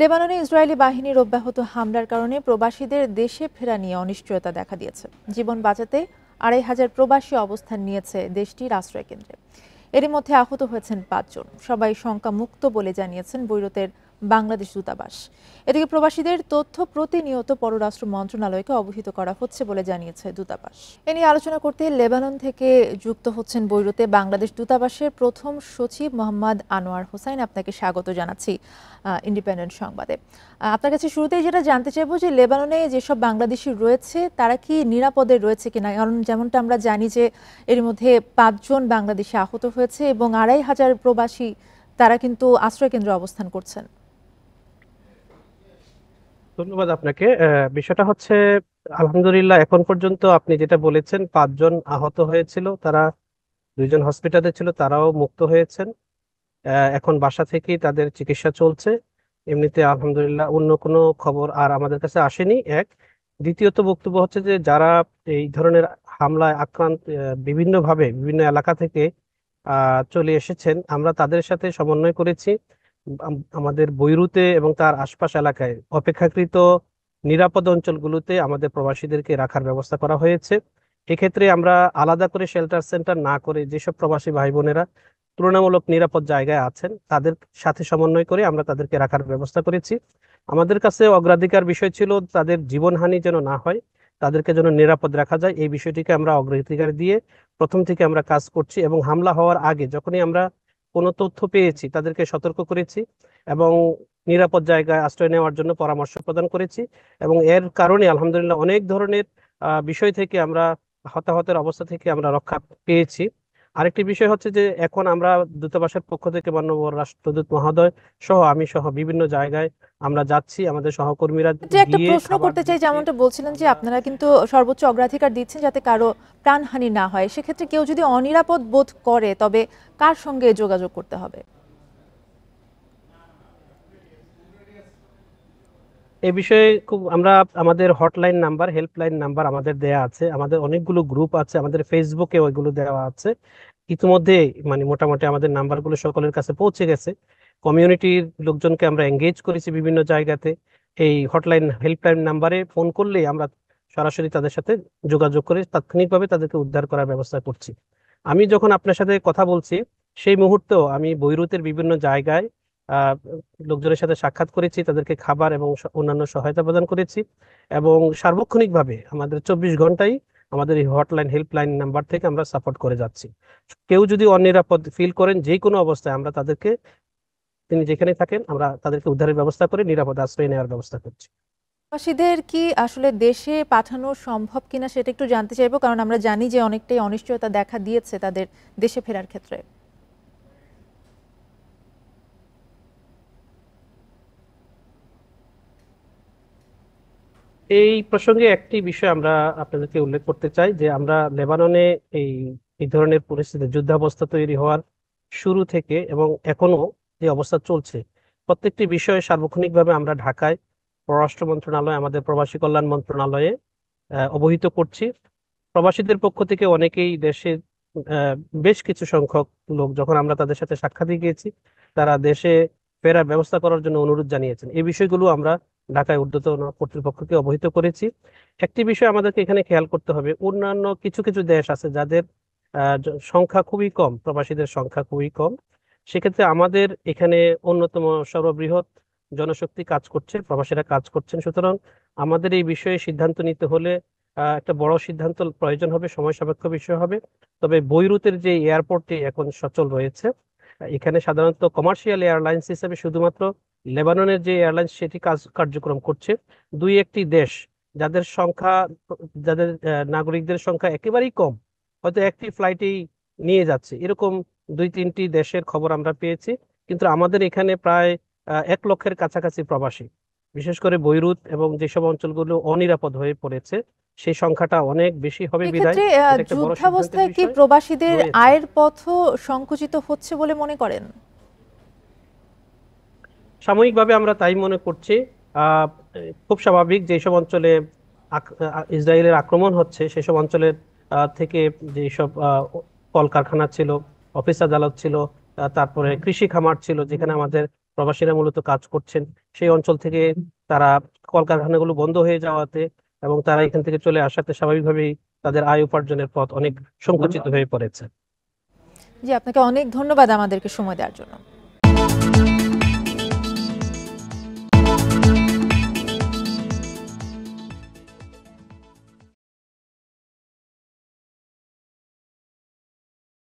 লেবাননে ইসরায়েলি বাহিনীর অব্যাহত হামলার কারণে প্রবাসীদের দেশে ফেরা নিয়ে অনিশ্চয়তা দেখা দিয়েছে জীবন বাঁচাতে আড়াই হাজার প্রবাসী অবস্থান নিয়েছে দেশটির আশ্রয়কেন্দ্রে এরই মধ্যে আহত হয়েছেন পাঁচজন সবাই শঙ্কামুক্ত বলে জানিয়েছেন বৈরতের বাংলাদেশ দূতাবাস এদিকে প্রবাসীদের তথ্য প্রতিনিয়ত পররাষ্ট্র মন্ত্রণালয়কে অবহিত করা হচ্ছে বলে জানিয়েছে দূতাবাস এ নিয়ে আলোচনা করতে লেবানন থেকে যুক্ত হচ্ছেন বৈরুতে বাংলাদেশ দূতাবাসের প্রথম সচিব মোহাম্মদ আনোয়ার হোসাইন আপনাকে স্বাগত জানাচ্ছি ইন্ডিপেন্ডেন্ট সংবাদে আপনার কাছে শুরুতেই যেটা জানতে চাইবো যে লেবাননে যেসব বাংলাদেশি রয়েছে তারা কি নিরাপদে রয়েছে কিনা কারণ যেমনটা আমরা জানি যে এর মধ্যে পাঁচজন বাংলাদেশি আহত হয়েছে এবং আড়াই হাজার প্রবাসী তারা কিন্তু আশ্রয় কেন্দ্রে অবস্থান করছেন ধন্যবাদ আপনাকে বিষয়টা হচ্ছে আলহামদুলিল্লাহ এখন পর্যন্ত আপনি যেটা বলেছেন পাঁচজন আহত হয়েছিল তারা দুইজন হসপিটালে ছিল তারাও মুক্ত হয়েছেন এখন বাসা থেকেই তাদের চিকিৎসা চলছে এমনিতে আলহামদুলিল্লাহ অন্য কোনো খবর আর আমাদের কাছে আসেনি এক দ্বিতীয়ত বক্তব্য হচ্ছে যে যারা এই ধরনের হামলায় আক্রান্ত বিভিন্নভাবে বিভিন্ন এলাকা থেকে চলে এসেছেন আমরা তাদের সাথে সমন্বয় করেছি আমাদের বৈরুতে এবং তার আশপাশ এলাকায় অপেক্ষাকৃত নিরাপদ অঞ্চলগুলোতে আমাদের প্রবাসীদেরকে রাখার ব্যবস্থা করা হয়েছে এক্ষেত্রে আমরা আলাদা করে শেল্টার সেন্টার না করে যেসব প্রবাসী ভাই বোনেরা তুলনামূলক নিরাপদ জায়গায় আছেন তাদের সাথে সমন্বয় করে আমরা তাদেরকে রাখার ব্যবস্থা করেছি আমাদের কাছে অগ্রাধিকার বিষয় ছিল তাদের জীবনহানি যেন না হয় তাদেরকে যেন নিরাপদ রাখা যায় এই বিষয়টিকে আমরা অগ্রাধিকার দিয়ে প্রথম থেকে আমরা কাজ করছি এবং হামলা হওয়ার আগে যখনই আমরা কোনো তথ্য পেয়েছি তাদেরকে সতর্ক করেছি এবং নিরাপদ জায়গায় আশ্রয় নেওয়ার জন্য পরামর্শ প্রদান করেছি এবং এর কারণে আলহামদুলিল্লাহ অনেক ধরনের বিষয় থেকে আমরা হতাহতের অবস্থা থেকে আমরা রক্ষা পেয়েছি আরেকটি বিষয় হচ্ছে যে এখন আমরা দূতাবাসের পক্ষ থেকে মাননীয় রাষ্ট্রদূত মহোদয় সহ আমি সহ বিভিন্ন জায়গায় আমরা যাচ্ছি আমাদের সহকর্মীরা একটা প্রশ্ন করতে চাই যেমনটা বলছিলেন যে আপনারা কিন্তু সর্বোচ্চ অগ্রাধিকার দিচ্ছেন যাতে কারো প্রাণহানি না হয় সেক্ষেত্রে কেউ যদি অনিরাপদ বোধ করে তবে কার সঙ্গে যোগাযোগ করতে হবে এ বিষয়ে খুব আমরা আমাদের হটলাইন নাম্বার হেল্পলাইন নাম্বার আমাদের দেয়া আছে আমাদের অনেকগুলো গ্রুপ আছে আমাদের ফেসবুকে ওইগুলো দেওয়া আছে ইতিমধ্যে মানে মোটামুটি আমাদের নাম্বারগুলো সকলের কাছে পৌঁছে গেছে কমিউনিটির লোকজনকে আমরা এঙ্গেজ করেছি বিভিন্ন জায়গাতে এই হটলাইন হেল্পলাইন নাম্বারে ফোন করলেই আমরা সরাসরি তাদের সাথে যোগাযোগ করে তাৎক্ষণিকভাবে তাদেরকে উদ্ধার করার ব্যবস্থা করছি আমি যখন আপনার সাথে কথা বলছি সেই মুহূর্তেও আমি বৈরুতের বিভিন্ন জায়গায় লোকজনের সাথে সাক্ষাৎ করেছি তাদেরকে খাবার এবং অন্যান্য সহায়তা প্রদান করেছি এবং সার্বক্ষণিকভাবে আমাদের চব্বিশ ঘন্টাই আমাদের এই হটলাইন হেল্পলাইন নাম্বার থেকে আমরা সাপোর্ট করে যাচ্ছি কেউ যদি অনিরাপদ ফিল করেন যে কোনো অবস্থায় আমরা তাদেরকে তিনি যেখানে থাকেন আমরা তাদেরকে উদ্ধারের ব্যবস্থা করে নিরাপদ আশ্রয় নেওয়ার ব্যবস্থা করছি প্রবাসীদের কি আসলে দেশে পাঠানো সম্ভব কিনা সেটা একটু জানতে চাইবো কারণ আমরা জানি যে অনেকটাই অনিশ্চয়তা দেখা দিয়েছে তাদের দেশে ফেরার ক্ষেত্রে এই প্রসঙ্গে একটি বিষয় আমরা আপনাদেরকে উল্লেখ করতে চাই যে আমরা লেবাননে এই এই ধরনের পরিস্থিতি যুদ্ধাবস্থা তৈরি হওয়ার শুরু থেকে এবং এখনো যে অবস্থা চলছে প্রত্যেকটি বিষয়ে সার্বক্ষণিকভাবে আমরা ঢাকায় পররাষ্ট্র মন্ত্রণালয় আমাদের প্রবাসী কল্যাণ মন্ত্রণালয়ে অবহিত করছি প্রবাসীদের পক্ষ থেকে অনেকেই দেশে বেশ কিছু সংখ্যক লোক যখন আমরা তাদের সাথে সাক্ষাৎ গিয়েছি তারা দেশে ফেরার ব্যবস্থা করার জন্য অনুরোধ জানিয়েছেন এই বিষয়গুলো আমরা ঢাকায় ঊর্ধ্বতন কর্তৃপক্ষকে অবহিত করেছি একটি বিষয় আমাদেরকে এখানে খেয়াল করতে হবে অন্যান্য কিছু কিছু দেশ আছে যাদের সংখ্যা খুবই কম প্রবাসীদের সংখ্যা খুবই কম সেক্ষেত্রে আমাদের এখানে অন্যতম সর্ববৃহৎ জনশক্তি কাজ করছে প্রবাসীরা কাজ করছেন সুতরাং আমাদের এই বিষয়ে সিদ্ধান্ত নিতে হলে একটা বড় সিদ্ধান্ত প্রয়োজন হবে সময় সাপেক্ষ বিষয় হবে তবে বৈরুতের যে এয়ারপোর্টটি এখন সচল রয়েছে এখানে সাধারণত কমার্শিয়াল এয়ারলাইন্স হিসেবে শুধুমাত্র লেবাননের যে এয়ারলাইন্স সেটি কাজ কার্যক্রম করছে দুই একটি দেশ যাদের সংখ্যা যাদের নাগরিকদের সংখ্যা একেবারেই কম হয়তো একটি ফ্লাইটেই নিয়ে যাচ্ছে এরকম দুই তিনটি দেশের খবর আমরা পেয়েছি কিন্তু আমাদের এখানে প্রায় এক লক্ষের কাছাকাছি প্রবাসী বিশেষ করে বৈরুত এবং যেসব অঞ্চলগুলো অনিরাপদ হয়ে পড়েছে সেই সংখ্যাটা অনেক বেশি হবে বিদায় যুদ্ধাবস্থায় কি প্রবাসীদের আয়ের পথ সংকুচিত হচ্ছে বলে মনে করেন সাময়িকভাবে আমরা তাই মনে করছি খুব স্বাভাবিক যেসব অঞ্চলে ইসরায়েলের আক্রমণ হচ্ছে সেসব অঞ্চলের থেকে যেসব কলকারখানা ছিল অফিস আদালত ছিল তারপরে কৃষি খামার ছিল যেখানে আমাদের প্রবাসীরা মূলত কাজ করছেন সেই অঞ্চল থেকে তারা কলকারখানাগুলো বন্ধ হয়ে যাওয়াতে এবং তারা এখান থেকে চলে আসাতে স্বাভাবিকভাবেই তাদের আয় উপার্জনের পথ অনেক সংকুচিত হয়ে পড়েছে জি আপনাকে অনেক ধন্যবাদ আমাদেরকে সময় দেওয়ার জন্য